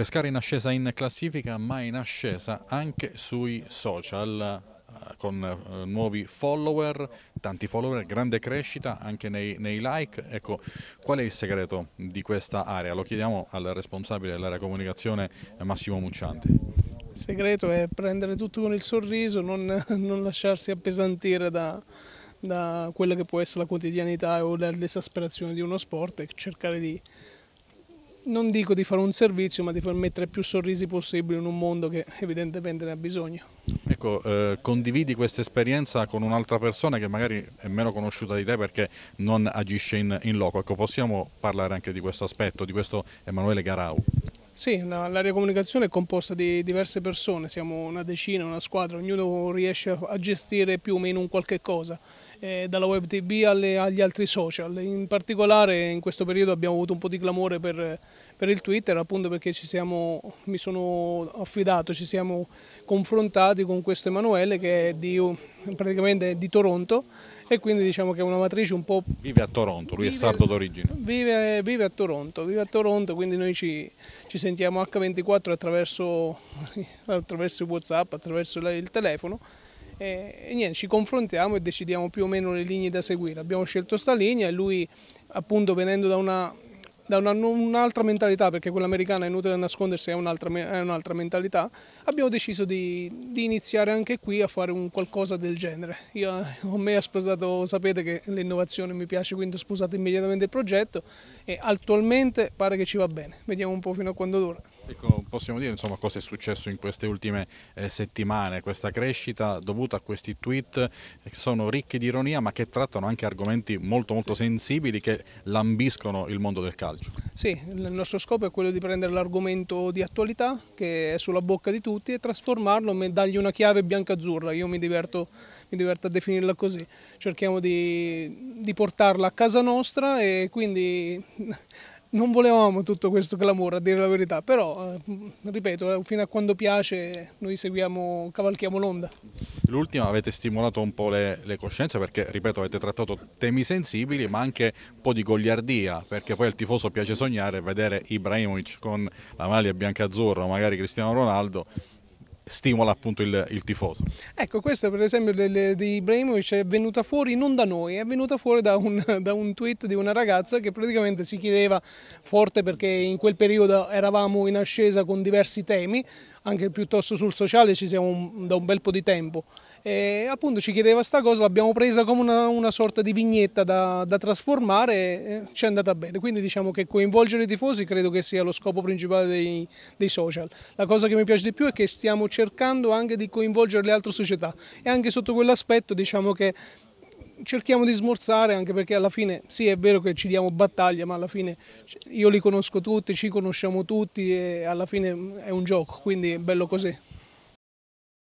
Pescara in ascesa in classifica, ma in ascesa anche sui social eh, con eh, nuovi follower, tanti follower, grande crescita anche nei, nei, like. Ecco, qual è il segreto di questa area? Lo chiediamo al responsabile dell'area comunicazione eh, Massimo Muccianti. Il segreto è prendere tutto con il sorriso, non, non lasciarsi appesantire da, da, quella che può essere la quotidianità o dall'esasperazione di uno sport e cercare di non dico di fare un servizio, ma di far mettere più sorrisi possibili in un mondo che evidentemente ne ha bisogno. Ecco, eh, condividi questa esperienza con un'altra persona che magari è meno conosciuta di te perché non agisce in, in loco. Ecco, possiamo parlare anche di questo aspetto, di questo Emanuele Garau. Sì, l'area comunicazione è composta di diverse persone, siamo una decina, una squadra, ognuno riesce a gestire più o meno un qualche cosa, eh, dalla web tv alle, agli altri social. In particolare in questo periodo abbiamo avuto un po' di clamore per, per il Twitter, appunto perché ci siamo, mi sono affidato, ci siamo confrontati con questo Emanuele che è di, praticamente di Toronto e quindi diciamo che è una matrice un po'... Vive a Toronto, lui vive, è sardo d'origine. Vive, vive, a Toronto, vive a Toronto, quindi noi ci, ci sentiamo H24 attraverso, attraverso Whatsapp, attraverso il telefono e, e, niente, ci confrontiamo e decidiamo più o meno le linee da seguire. Abbiamo scelto questa linea e lui appunto venendo da una da un'altra mentalità, perché quella americana è inutile nascondersi, è un'altra, un mentalità, abbiamo deciso di, di, iniziare anche qui a fare un qualcosa del genere. Io, con me ha sposato, sapete che l'innovazione mi piace, quindi ho sposato immediatamente il progetto e attualmente pare che ci va bene. Vediamo un po' fino a quando dura. Ecco, possiamo dire insomma, cosa è successo in queste ultime eh, settimane, questa crescita dovuta a questi tweet eh, che sono ricchi di ironia ma che trattano anche argomenti molto molto sì. sensibili che lambiscono il mondo del calcio. Sì, il nostro scopo è quello di prendere l'argomento di attualità che è sulla bocca di tutti e trasformarlo e dargli una chiave bianca-azzurra, io mi diverto, mi diverto, a definirla così, cerchiamo di, di portarla a casa nostra e quindi non volevamo tutto questo clamore, a dire la verità, però eh, ripeto, eh, fino a quando piace noi seguiamo, cavalchiamo l'onda. L'ultima avete stimolato un po' le, le, coscienze perché, ripeto, avete trattato temi sensibili ma anche un po' di gogliardia, perché poi al tifoso piace sognare, vedere Ibrahimovic con la maglia bianca-azzurra magari Cristiano Ronaldo stimola appunto il, il tifoso. Ecco, questo per esempio di Ibrahimovic è venuta fuori non da noi, è venuta fuori da un, da un tweet di una ragazza che praticamente si chiedeva forte perché in quel periodo eravamo in ascesa con diversi temi, anche piuttosto sul sociale ci siamo un, da un bel po' di tempo e appunto ci chiedeva sta cosa, l'abbiamo presa come una, una, sorta di vignetta da, da trasformare e ci è andata bene, quindi diciamo che coinvolgere i tifosi credo che sia lo scopo principale dei, dei, social. La cosa che mi piace di più è che stiamo cercando anche di coinvolgere le altre società e anche sotto quell'aspetto diciamo che cerchiamo di smorzare anche perché alla fine sì è vero che ci diamo battaglia ma alla fine io li conosco tutti, ci conosciamo tutti e alla fine è un gioco quindi è bello così.